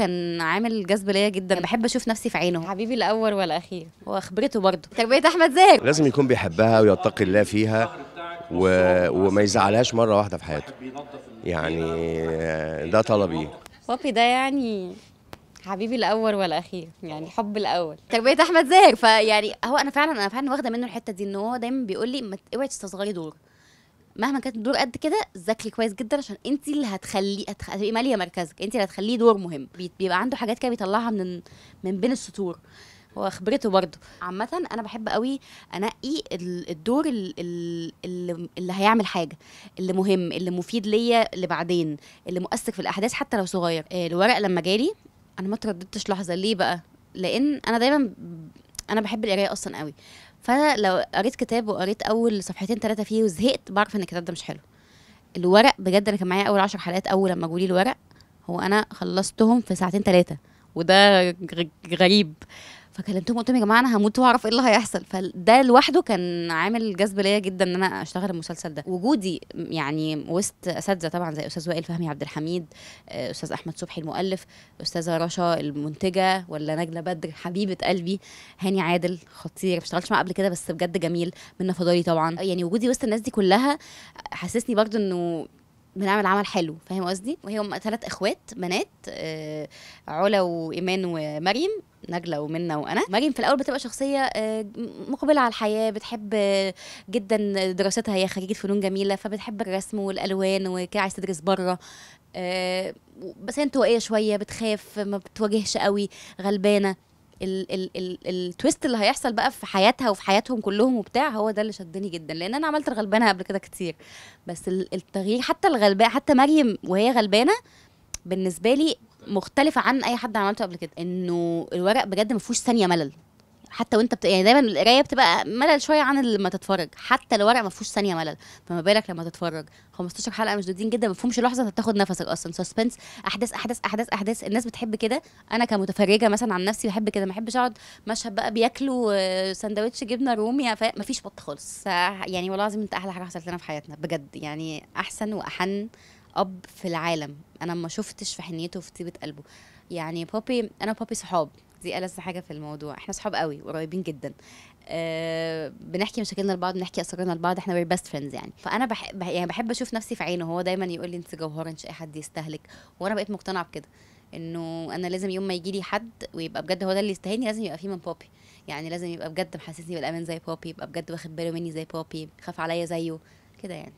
كان عامل جذب ليا جدا بحب اشوف نفسي في عينه حبيبي الاول والاخير واخبرته برضه تربيه احمد زاهر لازم يكون بيحبها ويتقي الله فيها و... وما يزعلهاش مره واحده في حياته يعني آه، ده طلبي بابي ده يعني حبيبي الاول والاخير يعني حب الاول تربيه احمد زاهر فيعني هو انا فعلا انا فعلا واخده منه الحته دي ان هو دايما بيقول لي اوعي تستصغري دور مهما كانت الدور قد كده ذاكري كويس جدا عشان انت اللي هتخليه هتبقي ماليه مركزك انت اللي هتخليه دور مهم بيبقى عنده حاجات كده بيطلعها من من بين السطور هو خبرته برضه عامة أنا بحب قوي أنقي الدور اللي, اللي هيعمل حاجة اللي مهم اللي مفيد ليا اللي بعدين اللي مؤثر في الأحداث حتى لو صغير آه، الورق لما جالي أنا ما ترددتش لحظة ليه بقى لأن أنا دايما أنا بحب القراية أصلا قوي فانا لو قريت كتاب وقريت اول صفحتين ثلاثه فيه وزهقت بعرف ان الكتاب ده مش حلو الورق بجد انا كان معايا اول عشر حلقات اول لما جولي الورق هو انا خلصتهم في ساعتين ثلاثه وده غريب فكلمتهم قلت لهم يا جماعه انا هموت واعرف ايه اللي هيحصل فده لوحده كان عامل جذب ليا جدا ان انا اشتغل المسلسل ده وجودي يعني وسط اساتذه طبعا زي استاذ وائل فهمي عبد الحميد آه، استاذ احمد صبحي المؤلف استاذه رشا المنتجه ولا نجله بدر حبيبه قلبي هاني عادل خطير ما اشتغلتش معاه قبل كده بس بجد جميل منه فضالي طبعا يعني وجودي وسط الناس دي كلها حسسني برضو انه بنعمل عمل حلو فاهم قصدي وهي هم ثلاث اخوات بنات آه، علا وايمان ومريم نجله ومنا وانا مريم في الاول بتبقى شخصيه آه، مقبله على الحياه بتحب آه، جدا دراستها هي خريجه فنون جميله فبتحب الرسم والالوان وكده عايز تدرس بره بس هي انطوائيه شويه بتخاف ما بتواجهش قوي غلبانه التويست اللي هيحصل بقى في حياتها وفي حياتهم كلهم وبتاع هو ده اللي شدني جدا لان انا عملت الغلبانه قبل كده كتير بس التغيير حتى الغلبانه حتى مريم وهي غلبانه بالنسبه لي مختلفه عن اي حد عملته قبل كده انه الورق بجد ما فيهوش ثانيه ملل حتى وانت بت... يعني دايما القرايه بتبقى ملل شويه عن لما تتفرج حتى الورق ما فيهوش ثانيه ملل فما بالك لما تتفرج 15 حلقه مشدودين جدا ما فيهمش لحظه انت بتاخد نفسك اصلا سسبنس احداث احداث احداث احداث الناس بتحب كده انا كمتفرجه مثلا عن نفسي بحب كده ما بحبش اقعد مشهد بقى بياكلوا آه، سندوتش جبنه رومي ف... ما فيش بط خالص يعني والله العظيم انت احلى حاجه حصلت لنا في حياتنا بجد يعني احسن واحن اب في العالم انا ما شفتش في حنيته وفي طيبه قلبه يعني بابي انا وبابي صحاب دي ألس حاجه في الموضوع احنا صحاب قوي قريبين جدا أه بنحكي مشاكلنا لبعض بنحكي اسرارنا لبعض احنا وير بيست فريندز يعني فانا بحب يعني بحب اشوف نفسي في عينه هو دايما يقول لي انت جوهره مش اي حد يستهلك وانا بقيت مقتنعه بكده انه انا لازم يوم ما يجي لي حد ويبقى بجد هو ده اللي يستاهلني لازم يبقى فيه من بوبي يعني لازم يبقى بجد محسسني بالامان زي بوبي يبقى بجد واخد باله مني زي بوبي خاف عليا زيه كده يعني